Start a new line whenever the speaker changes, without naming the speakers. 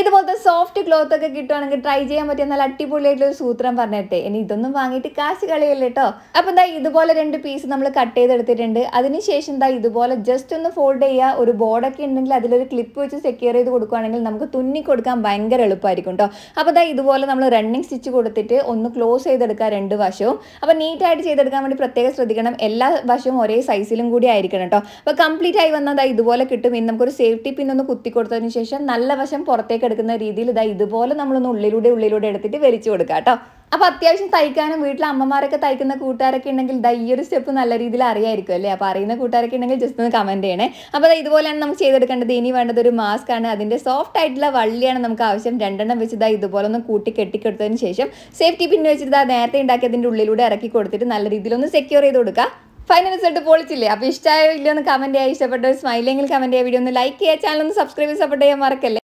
ഇതുപോലത്തെ soft cloth ഒക്കെ കിട്ടുവാണെങ്കിൽ ട്രൈ ചെയ്യാൻ പറ്റിയ നല്ല അടിപൊളിയായിട്ടുള്ള ഒരു സൂത്രം പറഞ്ഞിട്ടെ ഇനി ഇതൊന്നും വാങ്ങിയിട്ട് കാശ് കളയല്ലേ കേട്ടോ അപ്പൊ എന്താ ഇതുപോലെ രണ്ട് പീസ് നമ്മൾ കട്ട് ചെയ്തെടുത്തിട്ടുണ്ട് അതിനുശേഷം എന്താ ഇതുപോലെ ജസ്റ്റ് ഒന്ന് ഫോൾഡ് ചെയ്യുക ഒരു ബോർഡൊക്കെ ഉണ്ടെങ്കിൽ അതിലൊരു ക്ലിപ്പ് വെച്ച് സെക്യൂർ ചെയ്ത് കൊടുക്കുകയാണെങ്കിൽ നമുക്ക് തുന്നി കൊടുക്കാൻ ഭയങ്കര എളുപ്പമായിരിക്കും കേട്ടോ അപ്പോൾ എന്താ ഇതുപോലെ നമ്മൾ റണ്ണിങ് സ്റ്റിച്ച് കൊടുത്തിട്ട് ഒന്ന് ക്ലോസ് ചെയ്തെടുക്കുക രണ്ട് വശവും അപ്പോൾ നീറ്റായിട്ട് ചെയ്തെടുക്കാൻ വേണ്ടി പ്രത്യേകം ശ്രദ്ധിക്കണം എല്ലാ വശവും ഒരേ സൈസിലും കൂടി ആയിരിക്കണം കേട്ടോ അപ്പോൾ കംപ്ലീറ്റ് ആയി വന്നാൽ ഇതുപോലെ കിട്ടും ഇനി നമുക്കൊരു സേഫ്റ്റി പിൻ ഒന്ന് കുത്തി കൊടുത്തതിനു ശേഷം നല്ല വശം പുറത്തേക്ക് കിടക്കുന്ന രീതിയിൽ ഇതാ ഇതുപോലെ നമ്മളൊന്ന് ഉള്ളിലൂടെ ഉള്ളിലൂടെ എടുത്തിട്ട് വലിച്ചു കൊടുക്കാം കേട്ടോ അപ്പോൾ അത്യാവശ്യം തയ്ക്കാനും വീട്ടിലെ അമ്മമാരൊക്കെ തയ്ക്കുന്ന കൂട്ടുകാരൊക്കെ ഉണ്ടെങ്കിൽ ഇതാ ഈ ഒരു സ്റ്റെപ്പ് നല്ല രീതിയിൽ അറിയായിരിക്കും അല്ലേ അപ്പൊ അറിയുന്ന കൂട്ടുകാരൊക്കെ ഉണ്ടെങ്കിൽ ജസ്റ്റ് ഒന്ന് കമന്റ് ചെയ്യണേ അപ്പോൾ ഇതുപോലെയാണ് നമുക്ക് ചെയ്തെടുക്കേണ്ടത് ഇനി വേണ്ടത് ഒരു മാസ്ക് ആണ് അതിന്റെ സോഫ്റ്റ് ആയിട്ടുള്ള വള്ളിയാണ് നമുക്ക് ആവശ്യം രണ്ടെണ്ണം വെച്ച് ഇതാ ഇതുപോലെ ഒന്ന് കൂട്ടി കെട്ടിക്കെടുത്തതിന് ശേഷം സേഫ്റ്റി പിന്നെ വെച്ചിട്ട് ഇതാ നേരത്തെ അതിന്റെ ഉള്ളിലൂടെ ഇറക്കി കൊടുത്തിട്ട് നല്ല രീതിയിൽ ഒന്ന് സെക്യൂർ ചെയ്ത് കൊടുക്കുക ഫൈനൽ റിസൾട്ട് പൊളിച്ചില്ലേ അപ്പോൾ ഇഷ്ടമായോ ഇല്ലയോ ഒന്ന് കമന്റ് ചെയ്യുക ഇഷ്ടപ്പെട്ട ഒരു സ്മൈലെങ്കിൽ കമന്റ് ചെയ്യുക വീഡിയോ ഒന്ന് ലൈക്ക് ചെയ്യുക ചാനൽ ഒന്ന് സബ്സ്ക്രൈബ് സപ്പോർട്ട് ചെയ്യാൻ മറക്കല്ലേ